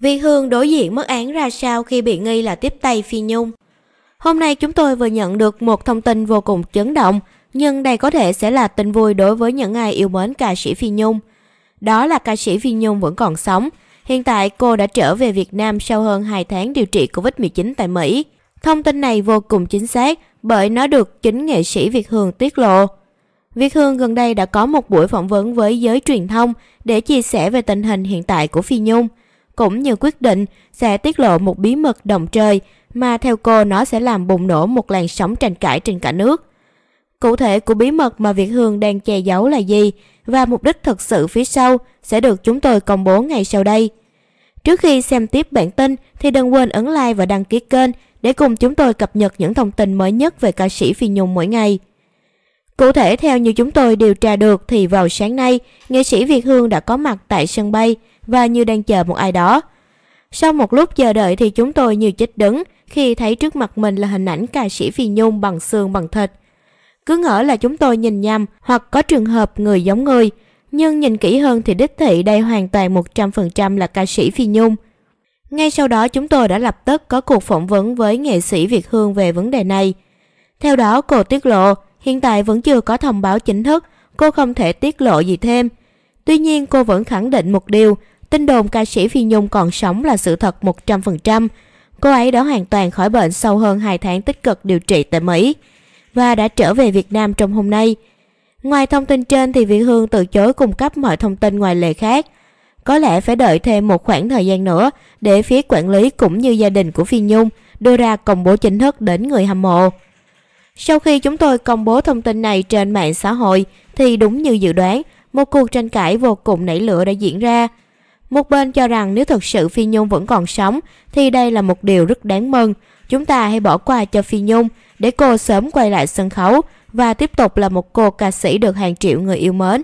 Vi Hương đối diện mức án ra sao khi bị nghi là tiếp tay Phi Nhung. Hôm nay chúng tôi vừa nhận được một thông tin vô cùng chấn động, nhưng đây có thể sẽ là tin vui đối với những ai yêu mến ca sĩ Phi Nhung. Đó là ca sĩ Phi Nhung vẫn còn sống. Hiện tại cô đã trở về Việt Nam sau hơn 2 tháng điều trị Covid-19 tại Mỹ. Thông tin này vô cùng chính xác bởi nó được chính nghệ sĩ Việt Hương tiết lộ. Việt Hương gần đây đã có một buổi phỏng vấn với giới truyền thông để chia sẻ về tình hình hiện tại của Phi Nhung – cũng như quyết định sẽ tiết lộ một bí mật đồng trời mà theo cô nó sẽ làm bùng nổ một làn sóng tranh cãi trên cả nước. Cụ thể của bí mật mà Việt Hương đang che giấu là gì và mục đích thực sự phía sau sẽ được chúng tôi công bố ngay sau đây. Trước khi xem tiếp bản tin thì đừng quên ấn like và đăng ký kênh để cùng chúng tôi cập nhật những thông tin mới nhất về ca sĩ Phi Nhung mỗi ngày. Cụ thể theo như chúng tôi điều tra được thì vào sáng nay, nghệ sĩ Việt Hương đã có mặt tại sân bay và như đang chờ một ai đó. Sau một lúc chờ đợi thì chúng tôi như chết đứng khi thấy trước mặt mình là hình ảnh ca sĩ Phi Nhung bằng xương bằng thịt. Cứ ngỡ là chúng tôi nhìn nhầm hoặc có trường hợp người giống người, nhưng nhìn kỹ hơn thì đích thị đây hoàn toàn 100% là ca sĩ Phi Nhung. Ngay sau đó chúng tôi đã lập tức có cuộc phỏng vấn với nghệ sĩ Việt Hương về vấn đề này. Theo đó cô tiết lộ hiện tại vẫn chưa có thông báo chính thức, cô không thể tiết lộ gì thêm. Tuy nhiên cô vẫn khẳng định một điều Tin đồn ca sĩ Phi Nhung còn sống là sự thật 100%. Cô ấy đã hoàn toàn khỏi bệnh sau hơn 2 tháng tích cực điều trị tại Mỹ và đã trở về Việt Nam trong hôm nay. Ngoài thông tin trên thì Việt Hương từ chối cung cấp mọi thông tin ngoài lệ khác. Có lẽ phải đợi thêm một khoảng thời gian nữa để phía quản lý cũng như gia đình của Phi Nhung đưa ra công bố chính thức đến người hâm mộ. Sau khi chúng tôi công bố thông tin này trên mạng xã hội thì đúng như dự đoán, một cuộc tranh cãi vô cùng nảy lửa đã diễn ra. Một bên cho rằng nếu thật sự Phi Nhung vẫn còn sống thì đây là một điều rất đáng mừng. Chúng ta hãy bỏ qua cho Phi Nhung để cô sớm quay lại sân khấu và tiếp tục là một cô ca sĩ được hàng triệu người yêu mến.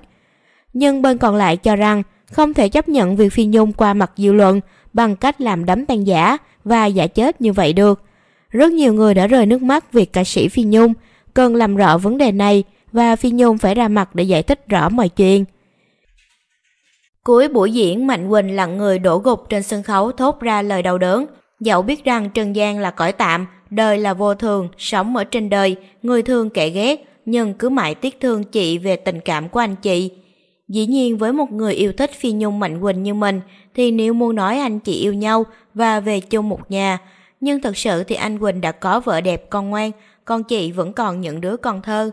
Nhưng bên còn lại cho rằng không thể chấp nhận việc Phi Nhung qua mặt dư luận bằng cách làm đấm tan giả và giả chết như vậy được. Rất nhiều người đã rơi nước mắt vì ca sĩ Phi Nhung, cần làm rõ vấn đề này và Phi Nhung phải ra mặt để giải thích rõ mọi chuyện. Cuối buổi diễn Mạnh Quỳnh lặng người đổ gục trên sân khấu thốt ra lời đau đớn. Dẫu biết rằng Trần gian là cõi tạm, đời là vô thường, sống ở trên đời, người thương kẻ ghét, nhưng cứ mãi tiếc thương chị về tình cảm của anh chị. Dĩ nhiên với một người yêu thích Phi Nhung Mạnh Quỳnh như mình, thì nếu muốn nói anh chị yêu nhau và về chung một nhà, nhưng thật sự thì anh Quỳnh đã có vợ đẹp con ngoan, còn chị vẫn còn những đứa con thơ.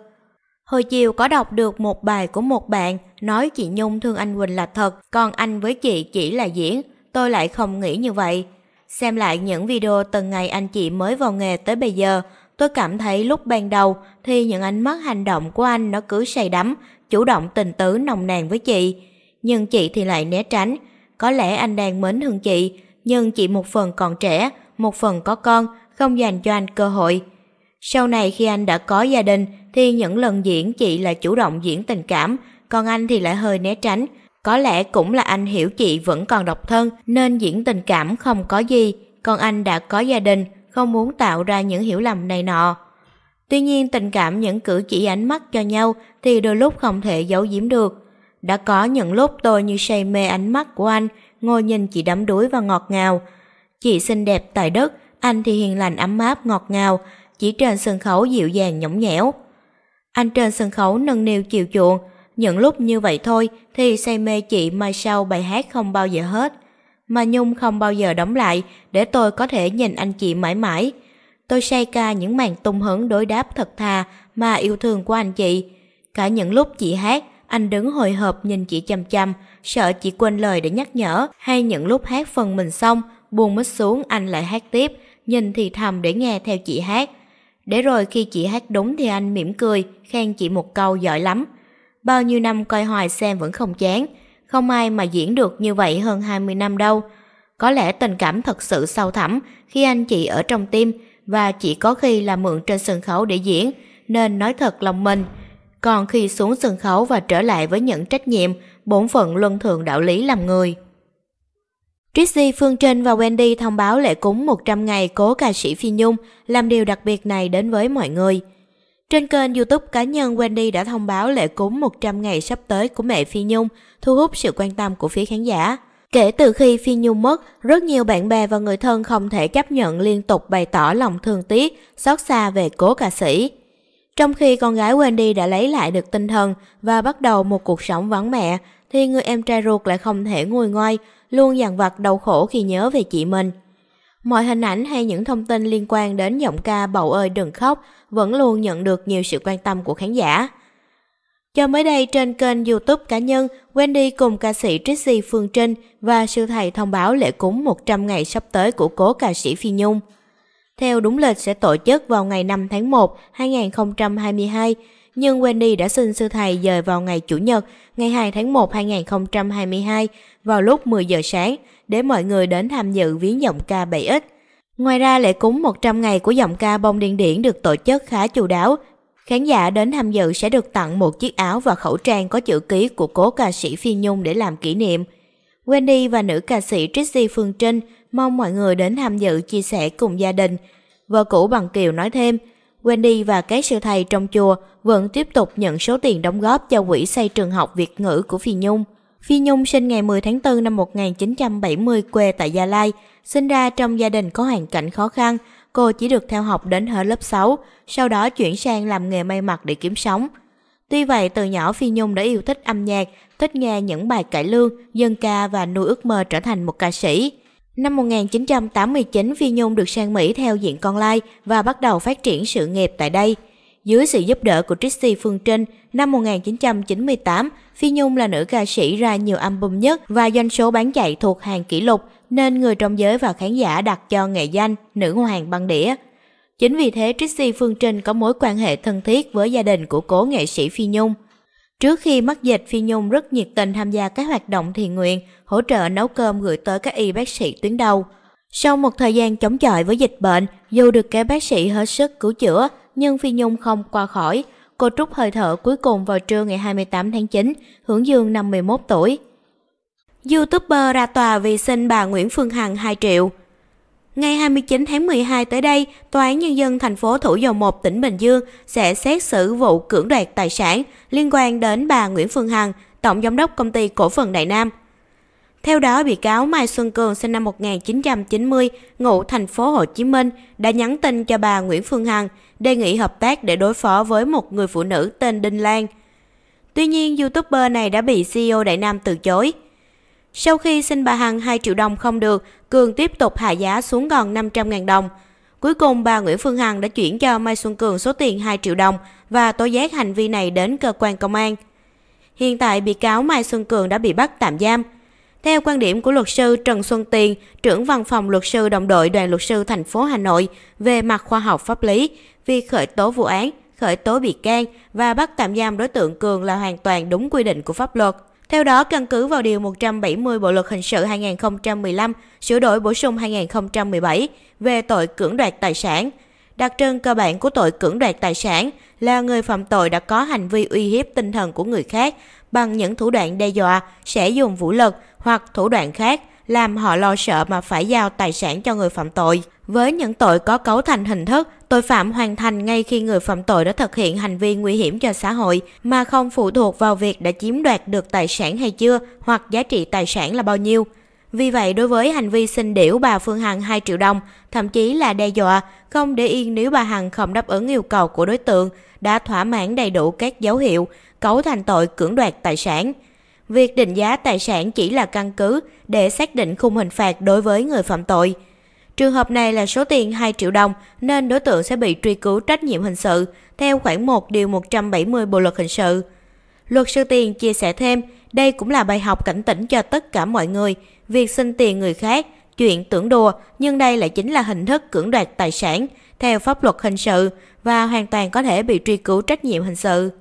Hồi chiều có đọc được một bài của một bạn, nói chị Nhung thương anh Quỳnh là thật, còn anh với chị chỉ là diễn, tôi lại không nghĩ như vậy. Xem lại những video từng ngày anh chị mới vào nghề tới bây giờ, tôi cảm thấy lúc ban đầu thì những ánh mắt hành động của anh nó cứ say đắm, chủ động tình tứ nồng nàn với chị. Nhưng chị thì lại né tránh. Có lẽ anh đang mến thương chị, nhưng chị một phần còn trẻ, một phần có con, không dành cho anh cơ hội. Sau này khi anh đã có gia đình thì những lần diễn chị là chủ động diễn tình cảm, còn anh thì lại hơi né tránh. Có lẽ cũng là anh hiểu chị vẫn còn độc thân nên diễn tình cảm không có gì, còn anh đã có gia đình, không muốn tạo ra những hiểu lầm này nọ. Tuy nhiên tình cảm những cử chỉ ánh mắt cho nhau thì đôi lúc không thể giấu giếm được. Đã có những lúc tôi như say mê ánh mắt của anh, ngồi nhìn chị đắm đuối và ngọt ngào. Chị xinh đẹp tại đất, anh thì hiền lành ấm áp ngọt ngào, chỉ trên sân khấu dịu dàng nhõng nhẽo. Anh trên sân khấu nâng niu chiều chuộng, những lúc như vậy thôi thì say mê chị mai sau bài hát không bao giờ hết. Mà Nhung không bao giờ đóng lại để tôi có thể nhìn anh chị mãi mãi. Tôi say ca những màn tung hứng đối đáp thật thà mà yêu thương của anh chị. Cả những lúc chị hát, anh đứng hồi hộp nhìn chị chăm chăm, sợ chị quên lời để nhắc nhở, hay những lúc hát phần mình xong, buồn mít xuống anh lại hát tiếp, nhìn thì thầm để nghe theo chị hát. Để rồi khi chị hát đúng thì anh mỉm cười, khen chị một câu giỏi lắm bao nhiêu năm coi hoài xem vẫn không chán, không ai mà diễn được như vậy hơn 20 năm đâu. Có lẽ tình cảm thật sự sâu thẳm khi anh chị ở trong tim và chỉ có khi là mượn trên sân khấu để diễn, nên nói thật lòng mình. Còn khi xuống sân khấu và trở lại với những trách nhiệm, bổn phận luân thường đạo lý làm người. Trixie, Phương Trinh và Wendy thông báo lễ cúng 100 ngày cố ca sĩ Phi Nhung làm điều đặc biệt này đến với mọi người. Trên kênh YouTube cá nhân, Wendy đã thông báo lễ cúng 100 ngày sắp tới của mẹ Phi Nhung, thu hút sự quan tâm của phía khán giả. Kể từ khi Phi Nhung mất, rất nhiều bạn bè và người thân không thể chấp nhận liên tục bày tỏ lòng thương tiếc, xót xa về cố ca sĩ. Trong khi con gái Wendy đã lấy lại được tinh thần và bắt đầu một cuộc sống vắng mẹ, thì người em trai ruột lại không thể ngồi ngoai, luôn dằn vặt đau khổ khi nhớ về chị mình. Mọi hình ảnh hay những thông tin liên quan đến giọng ca Bầu ơi đừng khóc vẫn luôn nhận được nhiều sự quan tâm của khán giả. Cho mới đây trên kênh youtube cá nhân, Wendy cùng ca sĩ Trixie Phương Trinh và sư thầy thông báo lễ cúng 100 ngày sắp tới của cố ca sĩ Phi Nhung. Theo đúng lịch sẽ tổ chức vào ngày 5 tháng 1, 2022, nhưng Wendy đã xin sư thầy dời vào ngày Chủ nhật, ngày 2 tháng 1, 2022, vào lúc 10 giờ sáng, để mọi người đến tham dự viếng giọng ca 7X. Ngoài ra lễ cúng 100 ngày của giọng ca bông điên điển được tổ chức khá chu đáo. Khán giả đến tham dự sẽ được tặng một chiếc áo và khẩu trang có chữ ký của cố ca sĩ Phi Nhung để làm kỷ niệm. Wendy và nữ ca sĩ Trixie Phương Trinh mong mọi người đến tham dự chia sẻ cùng gia đình. Vợ cũ Bằng Kiều nói thêm, Wendy và các sư thầy trong chùa vẫn tiếp tục nhận số tiền đóng góp cho quỹ xây trường học Việt ngữ của Phi Nhung. Phi Nhung sinh ngày 10 tháng 4 năm 1970 quê tại Gia Lai, sinh ra trong gia đình có hoàn cảnh khó khăn, cô chỉ được theo học đến hết lớp 6, sau đó chuyển sang làm nghề may mặc để kiếm sống. Tuy vậy, từ nhỏ Phi Nhung đã yêu thích âm nhạc, thích nghe những bài cải lương, dân ca và nuôi ước mơ trở thành một ca sĩ. Năm 1989, Phi Nhung được sang Mỹ theo diện con lai và bắt đầu phát triển sự nghiệp tại đây – dưới sự giúp đỡ của Trixie Phương Trinh, năm 1998, Phi Nhung là nữ ca sĩ ra nhiều album nhất và doanh số bán chạy thuộc hàng kỷ lục, nên người trong giới và khán giả đặt cho nghệ danh nữ hoàng băng đĩa. Chính vì thế Trixie Phương Trinh có mối quan hệ thân thiết với gia đình của cố nghệ sĩ Phi Nhung. Trước khi mắc dịch, Phi Nhung rất nhiệt tình tham gia các hoạt động thiện nguyện, hỗ trợ nấu cơm gửi tới các y bác sĩ tuyến đầu. Sau một thời gian chống chọi với dịch bệnh, dù được các bác sĩ hết sức cứu chữa, nhưng Phi Nhung không qua khỏi. Cô trút hơi thở cuối cùng vào trưa ngày 28 tháng 9, hưởng dương năm 11 tuổi. YouTuber ra tòa vì xin bà Nguyễn Phương Hằng 2 triệu. Ngày 29 tháng 12 tới đây, Tòa án Nhân dân thành phố Thủ Dầu Một, tỉnh Bình Dương sẽ xét xử vụ cưỡng đoạt tài sản liên quan đến bà Nguyễn Phương Hằng, tổng giám đốc công ty cổ phần Đại Nam. Theo đó, bị cáo Mai Xuân Cường sinh năm 1990, ngụ thành phố Hồ Chí Minh, đã nhắn tin cho bà Nguyễn Phương Hằng, đề nghị hợp tác để đối phó với một người phụ nữ tên Đinh Lan. Tuy nhiên, YouTuber này đã bị CEO Đại Nam từ chối. Sau khi xin bà Hằng 2 triệu đồng không được, Cường tiếp tục hạ giá xuống còn 500.000 đồng. Cuối cùng, bà Nguyễn Phương Hằng đã chuyển cho Mai Xuân Cường số tiền 2 triệu đồng và tố giác hành vi này đến cơ quan công an. Hiện tại, bị cáo Mai Xuân Cường đã bị bắt tạm giam. Theo quan điểm của luật sư Trần Xuân Tiền, trưởng văn phòng luật sư đồng đội đoàn luật sư thành phố Hà Nội về mặt khoa học pháp lý, việc khởi tố vụ án, khởi tố bị can và bắt tạm giam đối tượng Cường là hoàn toàn đúng quy định của pháp luật. Theo đó, căn cứ vào Điều 170 Bộ Luật Hình sự 2015, sửa đổi bổ sung 2017 về tội cưỡng đoạt tài sản. Đặc trưng cơ bản của tội cưỡng đoạt tài sản là người phạm tội đã có hành vi uy hiếp tinh thần của người khác bằng những thủ đoạn đe dọa sẽ dùng vũ lực hoặc thủ đoạn khác làm họ lo sợ mà phải giao tài sản cho người phạm tội. Với những tội có cấu thành hình thức, tội phạm hoàn thành ngay khi người phạm tội đã thực hiện hành vi nguy hiểm cho xã hội mà không phụ thuộc vào việc đã chiếm đoạt được tài sản hay chưa hoặc giá trị tài sản là bao nhiêu. Vì vậy đối với hành vi xin điểu bà Phương Hằng 2 triệu đồng, thậm chí là đe dọa, không để yên nếu bà Hằng không đáp ứng yêu cầu của đối tượng, đã thỏa mãn đầy đủ các dấu hiệu, cấu thành tội cưỡng đoạt tài sản. Việc định giá tài sản chỉ là căn cứ để xác định khung hình phạt đối với người phạm tội. Trường hợp này là số tiền 2 triệu đồng nên đối tượng sẽ bị truy cứu trách nhiệm hình sự theo khoảng 1 điều 170 Bộ luật hình sự. Luật sư Tiền chia sẻ thêm, đây cũng là bài học cảnh tỉnh cho tất cả mọi người việc xin tiền người khác, chuyện tưởng đùa nhưng đây lại chính là hình thức cưỡng đoạt tài sản theo pháp luật hình sự và hoàn toàn có thể bị truy cứu trách nhiệm hình sự.